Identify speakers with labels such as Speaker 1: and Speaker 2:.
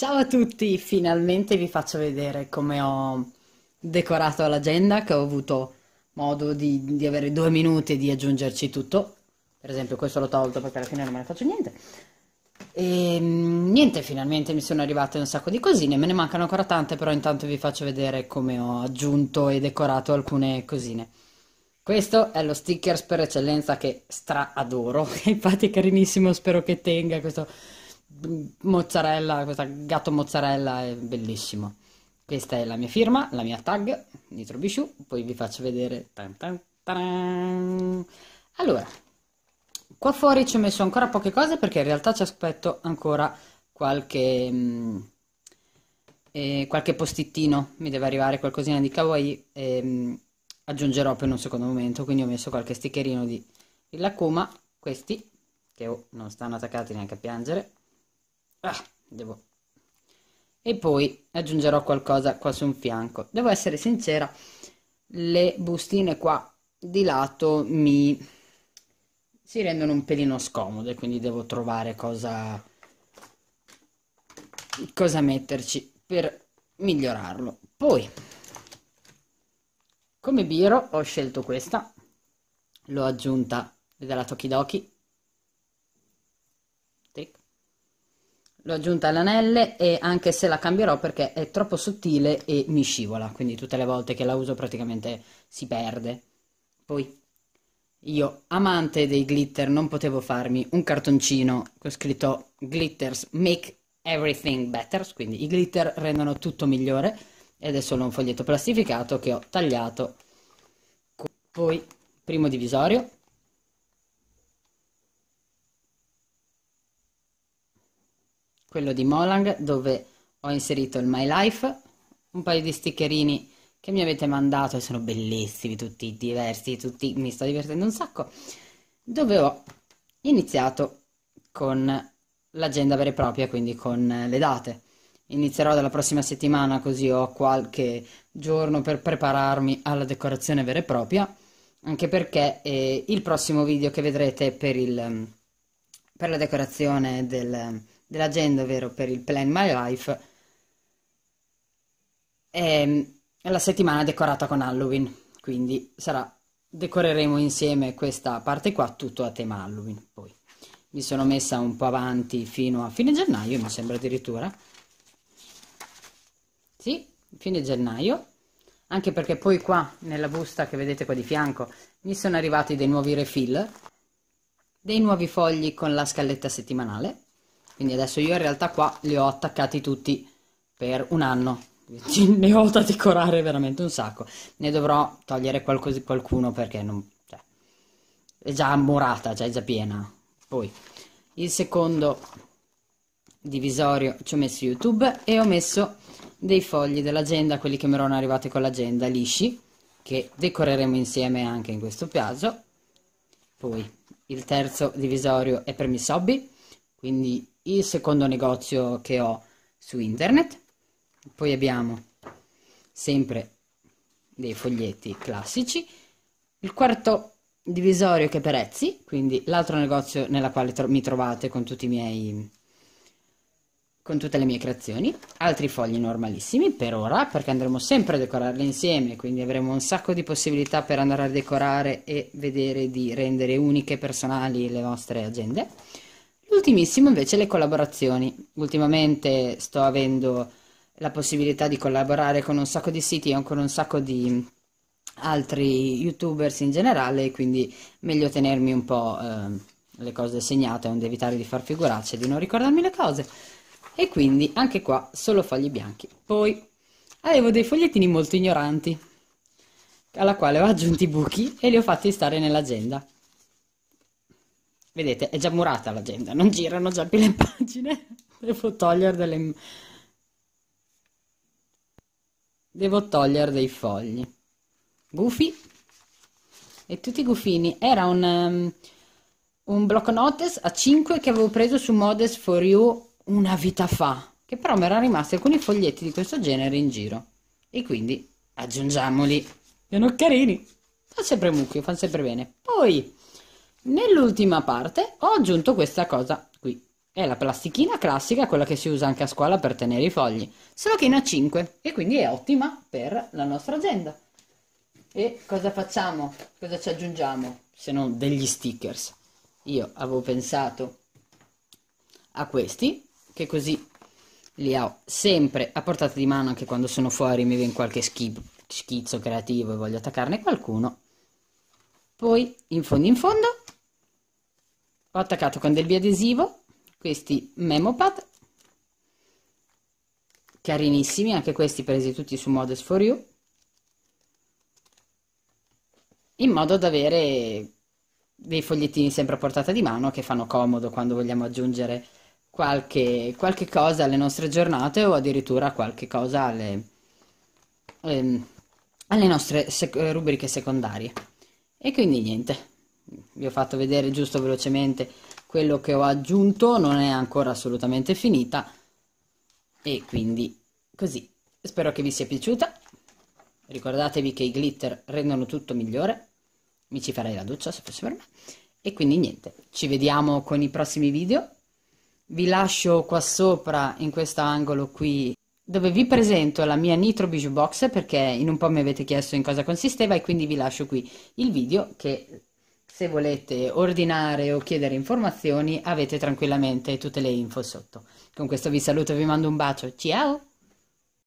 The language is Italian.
Speaker 1: Ciao a tutti, finalmente vi faccio vedere come ho decorato l'agenda, che ho avuto modo di, di, avere due minuti di aggiungerci tutto. Per esempio questo l'ho tolto perché alla fine non me ne faccio niente. E ehm, niente, finalmente mi sono arrivate un sacco di cosine, me ne mancano ancora tante, però intanto vi faccio vedere come ho aggiunto e decorato alcune cosine. Questo è lo stickers per eccellenza che stra adoro, infatti è carinissimo, spero che tenga questo mozzarella, questa gatto mozzarella è bellissimo. Questa è la mia firma, la mia tag, Nitro Bishu, poi vi faccio vedere. Allora, qua fuori ci ho messo ancora poche cose perché in realtà ci aspetto ancora qualche, mh, mm, eh, qualche postittino, mi deve arrivare qualcosina di kawaii e ehm, mh, aggiungerò per un secondo momento, quindi ho messo qualche stickerino di Lakuma, questi, che oh, non stanno attaccati neanche a piangere, Ah, devo... E poi aggiungerò qualcosa qua su un fianco. Devo essere sincera, le bustine qua di lato mi si rendono un pelino scomode, quindi devo trovare cosa, cosa metterci per migliorarlo. Poi, come biro ho scelto questa, l'ho aggiunta della Tokidoki. Tic l'ho aggiunta all'anelle e anche se la cambierò perché è troppo sottile e mi scivola quindi tutte le volte che la uso praticamente si perde poi io amante dei glitter non potevo farmi un cartoncino con scritto glitters make everything better quindi i glitter rendono tutto migliore ed è solo un foglietto plastificato che ho tagliato poi primo divisorio quello di Molang dove ho inserito il My Life, un paio di stickerini che mi avete mandato e sono bellissimi, tutti diversi, tutti mi sto divertendo un sacco, dove ho iniziato con l'agenda vera e propria, quindi con le date. Inizierò dalla prossima settimana così ho qualche giorno per prepararmi alla decorazione vera e propria, anche perché eh, il prossimo video che vedrete per, il, per la decorazione del, dell'agenda, ovvero per il Plan My Life, è mm, la settimana decorata con Halloween, quindi sarà, decoreremo insieme questa parte qua, tutto a tema Halloween. Poi mi sono messa un po' avanti fino a fine gennaio, mi sembra addirittura. Sì, fine gennaio, anche perché poi qua nella busta che vedete qua di fianco mi sono arrivati dei nuovi refill, dei nuovi fogli con la scaletta settimanale quindi adesso io in realtà qua li ho attaccati tutti per un anno. ne ho da decorare veramente un sacco. Ne dovrò togliere qualcosa, qualcuno perché non... Cioè, è già murata, cioè è già piena. Poi, il secondo divisorio ci ho messo YouTube e ho messo dei fogli dell'agenda, quelli che mi erano arrivati con l'agenda, lisci, che decoreremo insieme anche in questo caso. Poi il terzo divisorio è per i hobby, quindi il secondo negozio che ho su internet poi abbiamo sempre dei foglietti classici il quarto divisorio che per Etsy quindi l'altro negozio nella quale tro mi trovate con tutti i miei con tutte le mie creazioni altri fogli normalissimi per ora perché andremo sempre a decorarli insieme quindi avremo un sacco di possibilità per andare a decorare e vedere di rendere uniche e personali le vostre agende L'ultimissimo invece le collaborazioni. Ultimamente sto avendo la possibilità di collaborare con un sacco di siti e con un sacco di altri youtubers in generale, quindi meglio tenermi un po' eh, le cose segnate, onde evitare di far figuracce, di non ricordarmi le cose. E quindi anche qua solo fogli bianchi. Poi avevo dei fogliettini molto ignoranti, alla quale ho aggiunto i buchi e li ho fatti stare nell'agenda. Vedete, è già murata l'agenda, non girano già più le pagine. Devo togliere delle... Devo togliere dei fogli. Gufi. E tutti i gufini. Era un, um, un blocco notes a 5 che avevo preso su Modest for You una vita fa. Che però mi erano rimasti alcuni foglietti di questo genere in giro. E quindi aggiungiamoli. Sono carini. Fa sempre mucchio, fa sempre bene. Poi... Nell'ultima parte ho aggiunto questa cosa qui. È la plastichina classica, quella che si usa anche a scuola per tenere i fogli, solo che in A5 e quindi è ottima per la nostra agenda. E cosa facciamo? Cosa ci aggiungiamo se non degli stickers? Io avevo pensato a questi, che così li ho sempre a portata di mano anche quando sono fuori, mi viene qualche schizzo creativo e voglio attaccarne qualcuno. Poi in fondo in fondo ho attaccato con del biadesivo questi memo pad carinissimi anche questi presi tutti su modest for You in modo da avere dei fogliettini sempre a portata di mano che fanno comodo quando vogliamo aggiungere qualche, qualche cosa alle nostre giornate o addirittura qualche cosa alle, ehm, alle nostre sec rubriche secondarie e quindi niente vi ho fatto vedere giusto velocemente quello che ho aggiunto non è ancora assolutamente finita e quindi così spero che vi sia piaciuta ricordatevi che i glitter rendono tutto migliore mi ci farei la doccia se fosse per me e quindi niente ci vediamo con i prossimi video vi lascio qua sopra in questo angolo qui dove vi presento la mia Nitro Bijou Box perché in un po' mi avete chiesto in cosa consisteva e quindi vi lascio qui il video che se volete ordinare o chiedere informazioni avete tranquillamente tutte le info sotto. Con questo vi saluto e vi mando un bacio. Ciao!